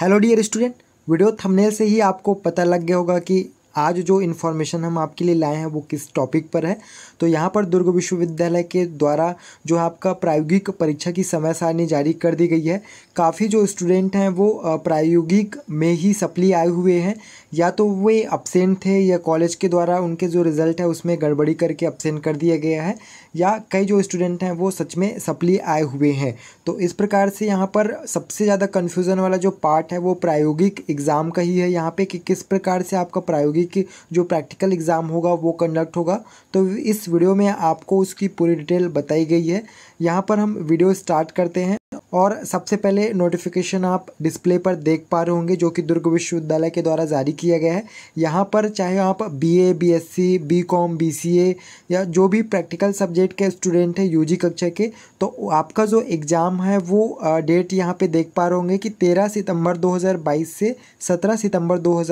hello dear student video thumbnail से ही आपको पता लग गया होगा कि आज जो इन्फॉर्मेशन हम आपके लिए लाए हैं वो किस टॉपिक पर है तो यहाँ पर दुर्ग विश्वविद्यालय के द्वारा जो आपका प्रायोगिक परीक्षा की समय सारणी जारी कर दी गई है काफ़ी जो स्टूडेंट हैं वो प्रायोगिक में ही सप्ली आए हुए हैं या तो वे अपसेंट थे या कॉलेज के द्वारा उनके जो रिज़ल्ट है उसमें गड़बड़ी करके अपसेंट कर दिया गया है या कई जो स्टूडेंट हैं वो सच में सप्ली आए हुए हैं तो इस प्रकार से यहाँ पर सबसे ज़्यादा कन्फ्यूज़न वाला जो पार्ट है वो प्रायोगिक एग्ज़ाम का ही है यहाँ पर कि किस प्रकार से आपका प्रायोगिक तारीख जो प्रैक्टिकल एग्ज़ाम होगा वो कंडक्ट होगा तो इस वीडियो में आपको उसकी पूरी डिटेल बताई गई है यहाँ पर हम वीडियो स्टार्ट करते हैं और सबसे पहले नोटिफिकेशन आप डिस्प्ले पर देख पा रहे होंगे जो कि दुर्ग विश्वविद्यालय के द्वारा जारी किया गया है यहाँ पर चाहे आप बीए, बीएससी, बीकॉम, बीसीए या जो भी प्रैक्टिकल सब्जेक्ट के स्टूडेंट हैं यूजी कक्षा के तो आपका जो एग्ज़ाम है वो डेट यहाँ पे देख पा रहे होंगे कि तेरह सितंबर दो से सत्रह सितम्बर दो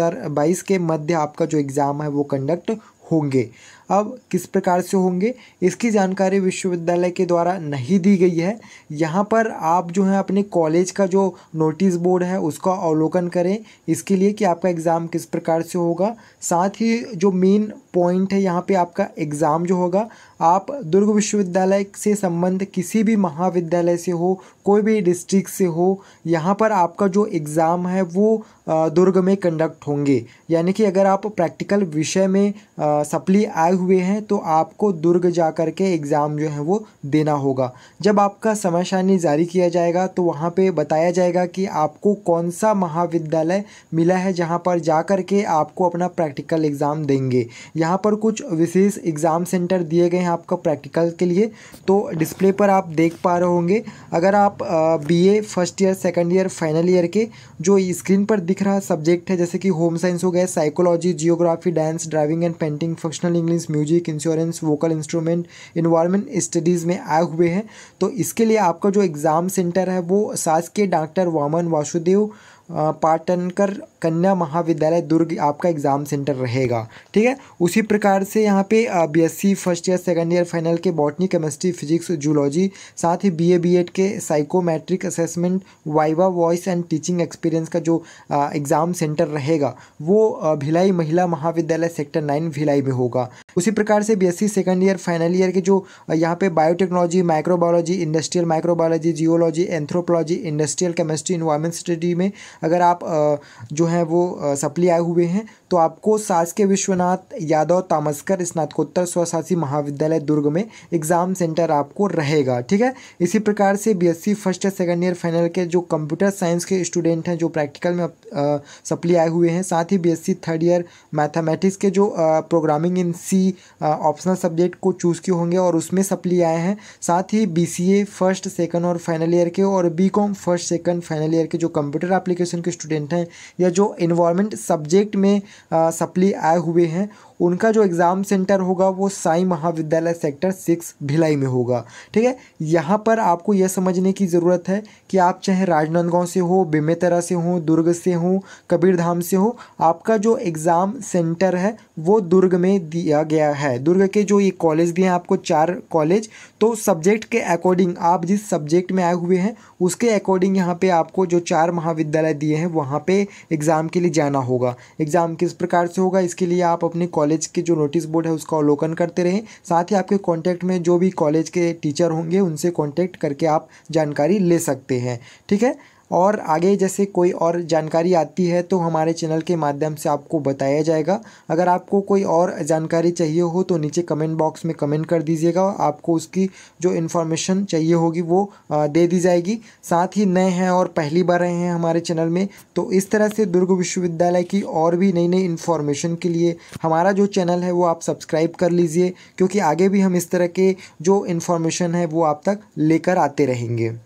के मध्य आपका जो एग्ज़ाम है वो कंडक्ट होंगे अब किस प्रकार से होंगे इसकी जानकारी विश्वविद्यालय के द्वारा नहीं दी गई है यहाँ पर आप जो है अपने कॉलेज का जो नोटिस बोर्ड है उसका अवलोकन करें इसके लिए कि आपका एग्ज़ाम किस प्रकार से होगा साथ ही जो मेन पॉइंट है यहाँ पे आपका एग्ज़ाम जो होगा आप दुर्ग विश्वविद्यालय से संबंध किसी भी महाविद्यालय से हो कोई भी डिस्ट्रिक्ट से हो यहाँ पर आपका जो एग्ज़ाम है वो दुर्ग में कंडक्ट होंगे यानी कि अगर आप प्रैक्टिकल विषय में सप्ली आए हुए हैं तो आपको दुर्ग जा कर के एग्ज़ाम जो है वो देना होगा जब आपका समय सारणी जारी किया जाएगा तो वहाँ पे बताया जाएगा कि आपको कौन सा महाविद्यालय मिला है जहाँ पर जा कर के आपको अपना प्रैक्टिकल एग्ज़ाम देंगे यहाँ पर कुछ विशेष एग्ज़ाम सेंटर दिए गए हैं आपका प्रैक्टिकल के लिए तो डिस्प्ले पर आप देख पा रहे होंगे अगर आप B A first year second year final year के जो स्क्रीन पर दिख रहा सब्जेक्ट है जैसे कि होम साइंस हो गया psychology geography dance driving and painting functional English music insurance vocal instrument environment studies में आए हुए हैं तो इसके लिए आपका जो एग्ज़ाम सेंटर है वो सास के डॉक्टर वामन वासुदेव पाटनकर कन्या महाविद्यालय दुर्ग आपका एग्ज़ाम सेंटर रहेगा ठीक है उसी प्रकार से यहाँ पे BSc first year second year final के बॉटनी केमिस्ट्री फिजिक्स जूलॉजी साथ ही बीए बीएड के psychometric assessment viva voice and teaching experience का जो एग्ज़ाम सेंटर रहेगा वो भिलाई महिला महाविद्यालय सेक्टर नाइन भिलाई में होगा उसी प्रकार से BSc second year final year के जो यहाँ पे biotechnology microbiology industrial microbiology geology anthropology industrial chemistry environment study में अगर आप जो है वो सप्ली आए हुए हैं तो आपको सास के विश्वनाथ यादव तामस्कर स्नातकोत्तर स्वशासी महाविद्यालय दुर्ग में एग्ज़ाम सेंटर आपको रहेगा ठीक है इसी प्रकार से बीएससी फर्स्ट या सेकेंड ईयर फाइनल के जो कंप्यूटर साइंस के स्टूडेंट हैं जो प्रैक्टिकल में सप्ली आए हुए हैं साथ ही बीएससी थर्ड ईयर मैथमेटिक्स के जो प्रोग्रामिंग इन सी ही ऑप्शनल सब्जेक्ट को चूज़ किए होंगे और उसमें सप्ली आए हैं साथ ही बी फर्स्ट सेकंड और फाइनल ईयर के और B first second final year के जो कंप्यूटर एप्लीकेशन के स्टूडेंट हैं या जो इन्वायरमेंट सब्जेक्ट में सप्ली आए हुए हैं उनका जो एग्ज़ाम सेंटर होगा वो साई महाविद्यालय सेक्टर सिक्स भिलाई में होगा ठीक है यहाँ पर आपको यह समझने की ज़रूरत है कि आप चाहे राजनांदगांव से हो बेमेतरा से हो दुर्ग से हो कबीरधाम से हो आपका जो एग्ज़ाम सेंटर है वो दुर्ग में दिया गया है दुर्ग के जो ये कॉलेज दिए हैं आपको चार कॉलेज तो सब्जेक्ट के अकॉर्डिंग आप जिस सब्जेक्ट में आए हुए हैं उसके अकॉर्डिंग यहाँ पर आपको जो चार महाविद्यालय दिए हैं वहाँ पर एग्ज़ाम के लिए जाना होगा एग्ज़ाम किस प्रकार से होगा इसके लिए आप अपने कॉलेज कॉलेज की जो नोटिस बोर्ड है उसका अवलोकन करते रहें साथ ही आपके कॉन्टैक्ट में जो भी कॉलेज के टीचर होंगे उनसे कॉन्टैक्ट करके आप जानकारी ले सकते हैं ठीक है और आगे जैसे कोई और जानकारी आती है तो हमारे चैनल के माध्यम से आपको बताया जाएगा अगर आपको कोई और जानकारी चाहिए हो तो नीचे कमेंट बॉक्स में कमेंट कर दीजिएगा आपको उसकी जो इन्फॉर्मेशन चाहिए होगी वो दे दी जाएगी साथ ही नए हैं और पहली बार रहे हैं हमारे चैनल में तो इस तरह से दुर्ग विश्वविद्यालय की और भी नई नई इन्फॉर्मेशन के लिए हमारा जो चैनल है वो आप सब्सक्राइब कर लीजिए क्योंकि आगे भी हम इस तरह के जो इन्फॉर्मेशन है वो आप तक लेकर आते रहेंगे